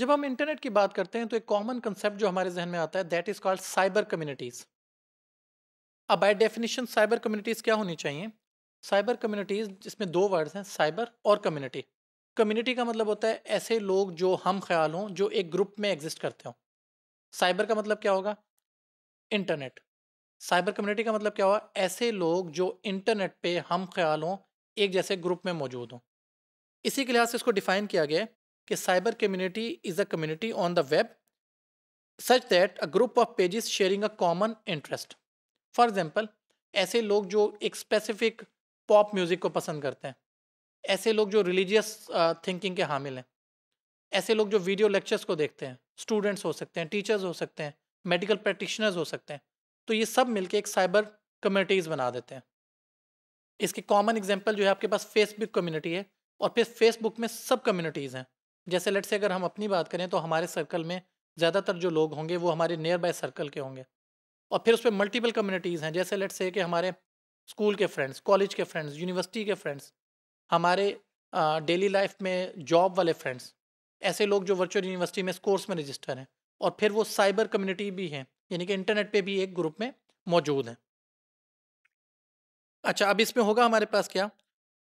जब हम इंटरनेट की बात करते हैं तो एक कॉमन कंसेप्ट जो हमारे जहन में आता है that is called cyber communities अब बाय डेफिनेशन साइबर कम्युनिटीज क्या होनी चाहिए साइबर कम्युनिटीज जिसमें दो वर्ड्स हैं साइबर और कम्युनिटी कम्युनिटी का मतलब होता है ऐसे लोग जो हम ख्याल हों जो एक ग्रुप में एग्जिस्ट करते हों साइबर का मतलब क्या होगा इंटरनेट साइबर कम्युनिटी का मतलब क्या हुआ ऐसे लोग जो इंटरनेट पे हम ख्याल हों एक जैसे ग्रुप में मौजूद हों इसी के लिहाज से इसको डिफाइन किया गया है कि cyber community is a community on the web such that a group of pages sharing a common interest for example ऐसे लोग जो एक स्पेसिफिक पॉप म्यूज़िक को पसंद करते हैं ऐसे लोग जो रिलीजियस थिंकिंग के हामिल हैं ऐसे लोग जो वीडियो लेक्चर्स को देखते हैं स्टूडेंट्स हो सकते हैं टीचर्स हो सकते हैं मेडिकल प्रैक्टिशनर्स हो सकते हैं तो ये सब मिलके एक साइबर कम्युनिटीज़ बना देते हैं इसके कॉमन एग्जाम्पल जो है आपके पास फेसबुक कम्युनिटी है और फिर फेसबुक में सब कम्युनिटीज़ हैं जैसे लट से अगर हम अपनी बात करें तो हमारे सर्कल में ज़्यादातर जो लोग होंगे वो हमारे नियर बाय सर्कल के होंगे और फिर उस पर मल्टीपल कम्युनिटीज़ हैं जैसे लट से कि हमारे स्कूल के फ्रेंड्स कॉलेज के फ्रेंड्स यूनिवर्सिटी के फ्रेंड्स हमारे डेली लाइफ में जॉब वाले फ्रेंड्स ऐसे लोग जो वर्चुअल यूनिवर्सिटी में कोर्स में रजिस्टर हैं और फिर वो साइबर कम्युनिटी भी हैं यानी कि इंटरनेट पे भी एक ग्रुप में मौजूद हैं अच्छा अब इसमें होगा हमारे पास क्या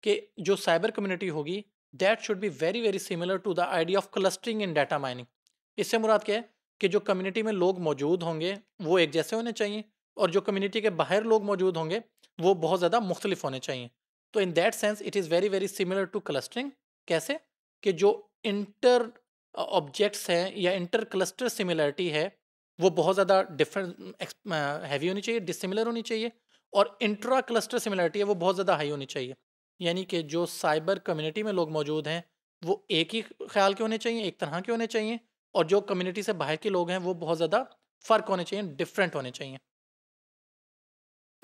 कि जो साइबर कम्युनिटी होगी that should be very very similar to the idea of clustering in data mining इससे मुराद क्या है कि जो कम्युनिटी में लोग मौजूद होंगे वो एक जैसे होने चाहिए और जो कम्युनिटी के बाहर लोग मौजूद होंगे वो बहुत ज़्यादा मुख्तलिफ होने चाहिए तो in that sense it is very very similar to clustering कैसे कि जो इंटर ऑब्जेक्ट्स uh, हैं या इंटर क्लस्टर सिमिलरिटी है वो बहुत ज़्यादा डिफरेंट हैवी uh, होनी चाहिए डिसिमिलर होनी चाहिए और इंट्रा क्लस्टर सिमिलरिटी है वो बहुत ज़्यादा हाई होनी चाहिए यानी कि जो साइबर कम्युनिटी में लोग मौजूद हैं वो एक ही ख्याल के होने चाहिए एक तरह के होने चाहिए और जो कम्युनिटी से बाहर के लोग हैं वो बहुत ज़्यादा फ़र्क होने चाहिए डिफरेंट होने चाहिए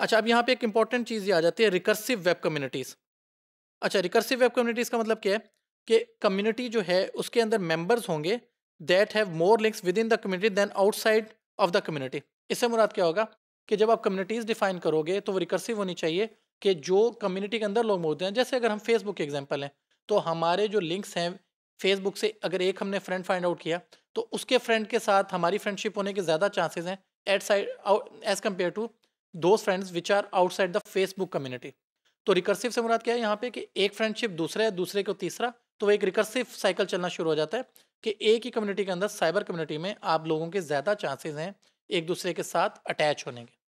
अच्छा अब यहाँ पे एक इंपॉर्टेंट चीज़ ये आ जाती है रिकर्सिव वेब कम्युनिटीज़ अच्छा रिकर्सिव वेब कम्युनिटीज़ का मतलब क्या है कि कम्युनिटी जो है उसके अंदर मेम्बर्स होंगे that have more links within the community than outside of the community इससे मुराद क्या होगा कि जब आप कम्युनिटीज़ डिफाइन करोगे तो वो रिकर्सिव होनी चाहिए कि जो कम्युनिटी के अंदर लोग मौजूद हैं जैसे अगर हम फेसबुक के एग्जाम्पल हैं तो हमारे जो लिंक्स हैं फेसबुक से अगर एक हमने फ्रेंड फाइंड आउट किया तो उसके फ्रेंड के साथ हमारी फ्रेंडशिप होने के ज़्यादा चांसेस हैं at side edge compare to दो friends which are outside the Facebook community तो रिकर्सिव से मुराद क्या है यहाँ पे कि एक फ्रेंडशिप दूसरे है दूसरे को तीसरा तो एक रिकर्सिव साइकिल चलना शुरू हो जाता है कि एक ही कम्युनिटी के अंदर साइबर कम्युनिटी में आप लोगों के ज़्यादा चांसेज़ हैं एक दूसरे के साथ अटैच होने के